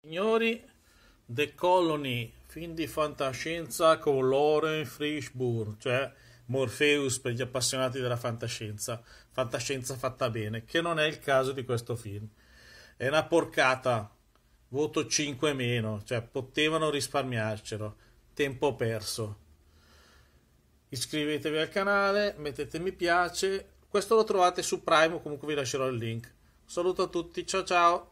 Signori, The Colony, film di fantascienza con Lauren Fishburne, cioè Morpheus per gli appassionati della fantascienza, fantascienza fatta bene, che non è il caso di questo film. È una porcata, voto 5 meno, cioè potevano risparmiarcelo, tempo perso. Iscrivetevi al canale, mettete mi piace, questo lo trovate su Prime, comunque vi lascerò il link. saluto a tutti, ciao ciao!